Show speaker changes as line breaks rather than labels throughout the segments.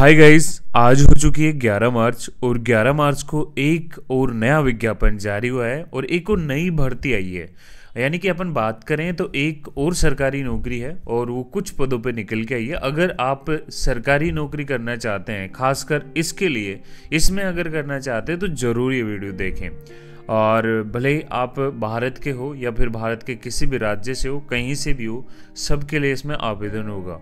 hi guys आज हो चुकी है 11 मार्च और 11 मार्च को एक और नया विज्ञापन जारी हुआ है और एक और नई भर्ती आई है यानी कि अपन बात करें तो एक और सरकारी नौकरी है और वो कुछ पदों पे निकल के आई है अगर आप सरकारी नौकरी करना चाहते हैं खासकर इसके लिए इसमें अगर करना चाहते हैं तो ज़रूर ये वीडियो देखें और भले ही आप भारत के हो या फिर भारत के किसी भी राज्य से हो कहीं से भी हो सबके लिए इसमें आवेदन होगा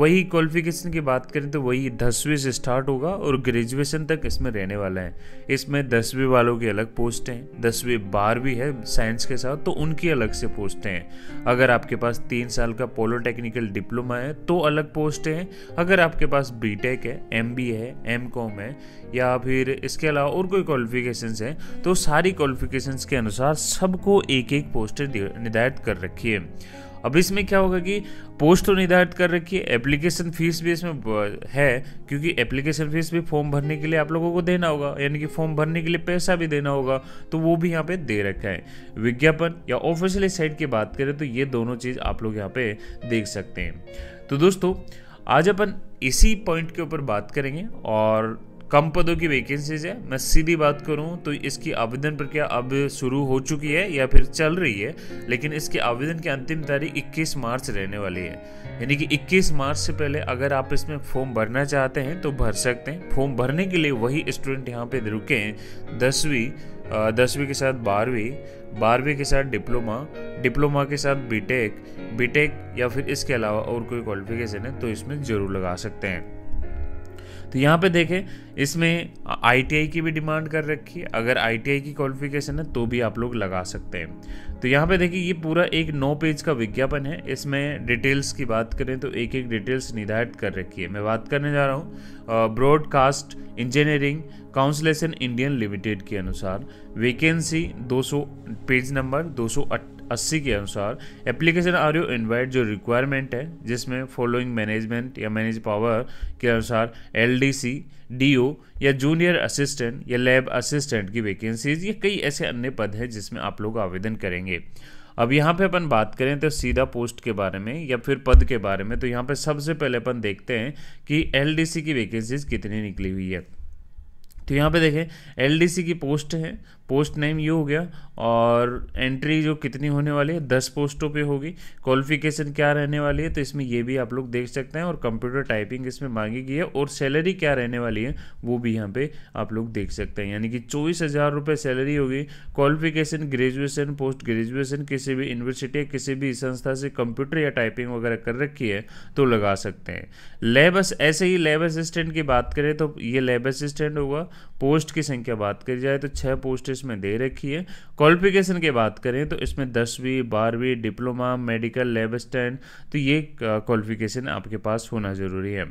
वही क्वालिफिकेशन की बात करें तो वही दसवीं से स्टार्ट होगा और ग्रेजुएशन तक इसमें रहने वाला है इसमें दसवीं वालों की अलग पोस्ट हैं दसवीं बारहवीं है साइंस के साथ तो उनकी अलग से पोस्टें हैं अगर आपके पास तीन साल का पोलोटेक्निकल डिप्लोमा है तो अलग पोस्टें हैं अगर आपके पास बी है एम है एम है या फिर इसके अलावा और कोई क्वालिफिकेशन हैं तो सारी क्वालिफिकेशन के अनुसार सबको एक एक पोस्ट निर्धारित कर रखी है अब इसमें क्या होगा कि पोस्ट तो निर्धारित कर रखी है एप्लीकेशन फीस भी इसमें है क्योंकि एप्लीकेशन फीस भी फॉर्म भरने के लिए आप लोगों को देना होगा यानी कि फॉर्म भरने के लिए पैसा भी देना होगा तो वो भी यहाँ पे दे रखा है विज्ञापन या ऑफिशियल साइट की बात करें तो ये दोनों चीज़ आप लोग यहाँ पे देख सकते हैं तो दोस्तों आज अपन इसी पॉइंट के ऊपर बात करेंगे और कम पदों की वैकेंसीज है मैं सीधी बात करूं तो इसकी आवेदन प्रक्रिया अब शुरू हो चुकी है या फिर चल रही है लेकिन इसके आवेदन की अंतिम तारीख 21 मार्च रहने वाली है यानी कि 21 मार्च से पहले अगर आप इसमें फॉर्म भरना चाहते हैं तो भर सकते हैं फॉर्म भरने के लिए वही स्टूडेंट यहाँ पे रुके हैं दसवीं दसवीं के साथ बारहवीं बारहवीं के साथ डिप्लोमा डिप्लोमा के साथ बीटेक बीटेक या फिर इसके अलावा और कोई क्वालिफिकेशन है तो इसमें ज़रूर लगा सकते हैं तो यहाँ पे देखें इसमें आईटीआई की भी डिमांड कर रखी है अगर आईटीआई की क्वालिफिकेशन है तो भी आप लोग लगा सकते हैं तो यहाँ पे देखिए ये पूरा एक नौ पेज का विज्ञापन है इसमें डिटेल्स की बात करें तो एक एक डिटेल्स निर्धारित कर रखी है मैं बात करने जा रहा हूँ broadcast engineering consultation Indian limited के अनुसार वैकेंसी 200 पेज नंबर दो अस्सी के अनुसार एप्लीकेशन आर यू इन्वाइट जो रिक्वायरमेंट है जिसमें फॉलोइंग मैनेजमेंट या मैनेज पावर के अनुसार L D C D O या जूनियर असिस्टेंट या लैब असिस्टेंट की वैकेंसीज ये कई ऐसे अन्य पद हैं जिसमें आप लोग आवेदन करेंगे अब यहाँ पे अपन बात करें तो सीधा पोस्ट के बारे में या फिर पद के बारे में तो यहाँ पे सबसे पहले अपन देखते हैं कि एलडीसी की वैकेंसीज कितनी निकली हुई है तो यहाँ पे देखें एलडीसी की पोस्ट है पोस्ट नेम ये हो गया और एंट्री जो कितनी होने वाली है दस पोस्टों पे होगी क्वालिफिकेशन क्या रहने वाली है तो इसमें ये भी आप लोग देख सकते हैं और कंप्यूटर टाइपिंग इसमें मांगी गई है और सैलरी क्या रहने वाली है वो भी यहाँ पे आप लोग देख सकते हैं यानी कि चौबीस हज़ार रुपये सैलरी होगी क्वालिफिकेशन ग्रेजुएसन पोस्ट ग्रेजुएसन किसी भी यूनिवर्सिटी या किसी भी संस्था से कंप्यूटर या टाइपिंग वगैरह कर रखी है तो लगा सकते हैं लेब ऐसे ही लेब असिस्टेंट की बात करें तो ये लेब असिस्टेंट होगा पोस्ट की संख्या बात करी जाए तो छः पोस्ट इसमें दे रखी है क्वालिफिकेशन की बात करें तो इसमें दसवीं बारहवीं डिप्लोमा मेडिकल लेब स्टैंड तो ये क्वालिफिकेशन आपके पास होना ज़रूरी है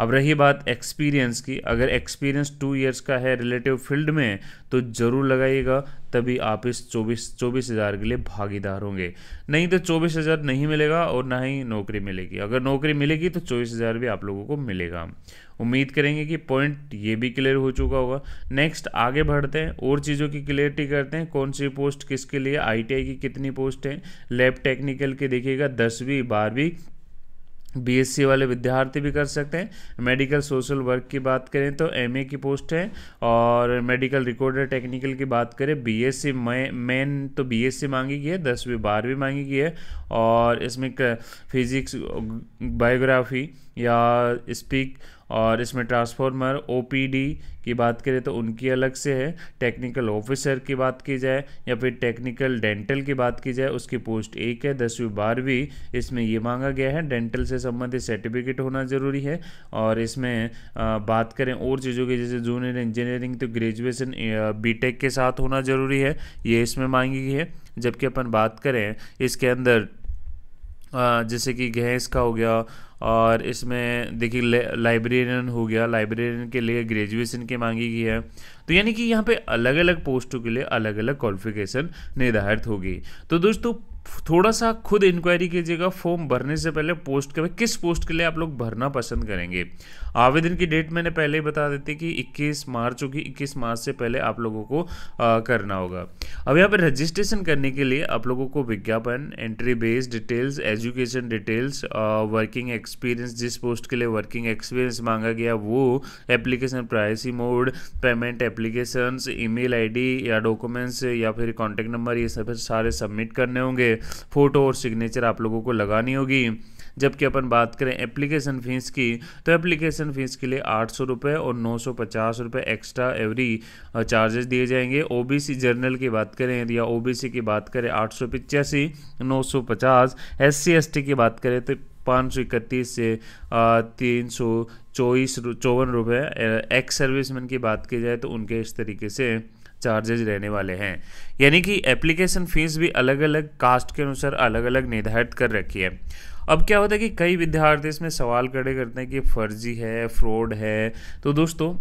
अब रही बात एक्सपीरियंस की अगर एक्सपीरियंस टू इयर्स का है रिलेटिव फील्ड में तो ज़रूर लगाइएगा तभी आप इस चौबीस चौबीस हज़ार के लिए भागीदार होंगे नहीं तो चौबीस हज़ार नहीं मिलेगा और ना ही नौकरी मिलेगी अगर नौकरी मिलेगी तो चौबीस हज़ार भी आप लोगों को मिलेगा उम्मीद करेंगे कि पॉइंट ये भी क्लियर हो चुका होगा नेक्स्ट आगे बढ़ते हैं और चीज़ों की क्लियरिटी करते हैं कौन सी पोस्ट किसके लिए आईटीआई की कितनी पोस्ट है लैब टेक्निकल के देखिएगा दसवीं बारहवीं बीएससी वाले विद्यार्थी भी कर सकते हैं मेडिकल सोशल वर्क की बात करें तो एमए की पोस्ट है और मेडिकल रिकॉर्डर टेक्निकल की बात करें बीएससी मेन तो बीएससी मांगी गई है दसवीं बारहवीं मांगी गई है और इसमें फिजिक्स बायोग्राफी या स्पीक और इसमें ट्रांसफॉर्मर ओ की बात करें तो उनकी अलग से है टेक्निकल ऑफिसर की बात की जाए या फिर टेक्निकल डेंटल की बात की जाए उसकी पोस्ट एक है दसवीं बारहवीं इसमें ये मांगा गया है डेंटल से संबंधित सर्टिफिकेट होना ज़रूरी है और इसमें आ, बात करें और चीज़ों की जैसे जूनियर इंजीनियरिंग तो ग्रेजुएसन बी के साथ होना ज़रूरी है ये इसमें मांगी गई है जबकि अपन बात करें इसके अंदर जैसे कि गैस का हो गया और इसमें देखिए लाइब्रेरियन हो गया लाइब्रेरियन के लिए ग्रेजुएशन की मांगी गई है तो यानी कि यहाँ पे अलग अलग पोस्टों के लिए अलग अलग क्वालिफिकेशन निर्धारित होगी तो दोस्तों थोड़ा सा खुद इंक्वायरी कीजिएगा फॉर्म भरने से पहले पोस्ट के किस पोस्ट के लिए आप लोग भरना पसंद करेंगे आवेदन की डेट मैंने पहले ही बता देती कि 21 मार्च होगी 21 मार्च से पहले आप लोगों को आ, करना होगा अब यहाँ पर रजिस्ट्रेशन करने के लिए आप लोगों को विज्ञापन entry base details education details working experience जिस पोस्ट के लिए वर्किंग एक्सपीरियंस मांगा गया वो application privacy mode payment applications email या डॉक्यूमेंट्स या फिर कॉन्टैक्ट नंबर ये सब सारे सबमिट करने होंगे फ़ोटो और सिग्नेचर आप लोगों को लगानी होगी जबकि अपन बात करें एप्लीकेशन फ़ीस की तो एप्लीकेशन फ़ीस के लिए आठ सौ रुपये और नौ सौ पचास रुपये एक्स्ट्रा एवरी चार्जेस दिए जाएंगे ओबीसी जर्नल की बात करें या ओबीसी की बात करें आठ सौ पिचासी नौ सौ पचास एस सी एस टी की बात करें तो पाँच सौ इकतीस से तीन सौ चौबीस चौवन रुपये एक्स सर्विसमैन की बात की जाए तो उनके इस तरीके से चार्जेज रहने वाले हैं यानी कि एप्लीकेशन फ़ीस भी अलग अलग कास्ट के अनुसार अलग अलग निर्धारित कर रखी है अब क्या होता है कि कई विद्यार्थी इसमें सवाल खड़े करते हैं कि फर्जी है फ्रॉड है तो दोस्तों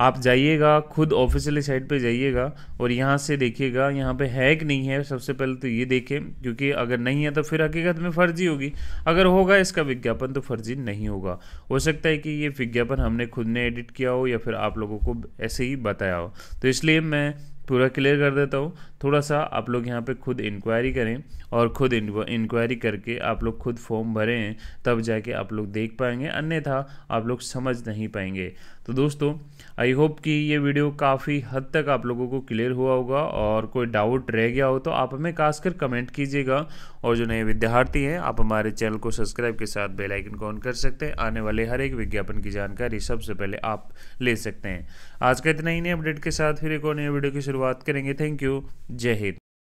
आप जाइएगा खुद ऑफिशियली साइट पे जाइएगा और यहाँ से देखिएगा यहाँ पे है कि नहीं है सबसे पहले तो ये देखें क्योंकि अगर नहीं है तो फिर हकीकत में फ़र्जी होगी अगर होगा इसका विज्ञापन तो फ़र्जी नहीं होगा हो सकता है कि ये विज्ञापन हमने खुद ने एडिट किया हो या फिर आप लोगों को ऐसे ही बताया हो तो इसलिए मैं पूरा क्लियर कर देता हूँ थोड़ा सा आप लोग यहाँ पे खुद इंक्वायरी करें और खुद इंक्वायरी करके आप लोग खुद फॉर्म भरें तब जाके आप लोग देख पाएंगे अन्यथा आप लोग समझ नहीं पाएंगे तो दोस्तों आई होप कि ये वीडियो काफ़ी हद तक आप लोगों को क्लियर हुआ होगा और कोई डाउट रह गया हो तो आप हमें खास कर कमेंट कीजिएगा और जो नए विद्यार्थी हैं आप हमारे चैनल को सब्सक्राइब के साथ बेल आइकन को ऑन कर सकते हैं आने वाले हर एक विज्ञापन की जानकारी सबसे पहले आप ले सकते हैं आज का इतना ही नए अपडेट के साथ फिर एक और नए वीडियो की शुरुआत करेंगे थैंक यू जय हिंद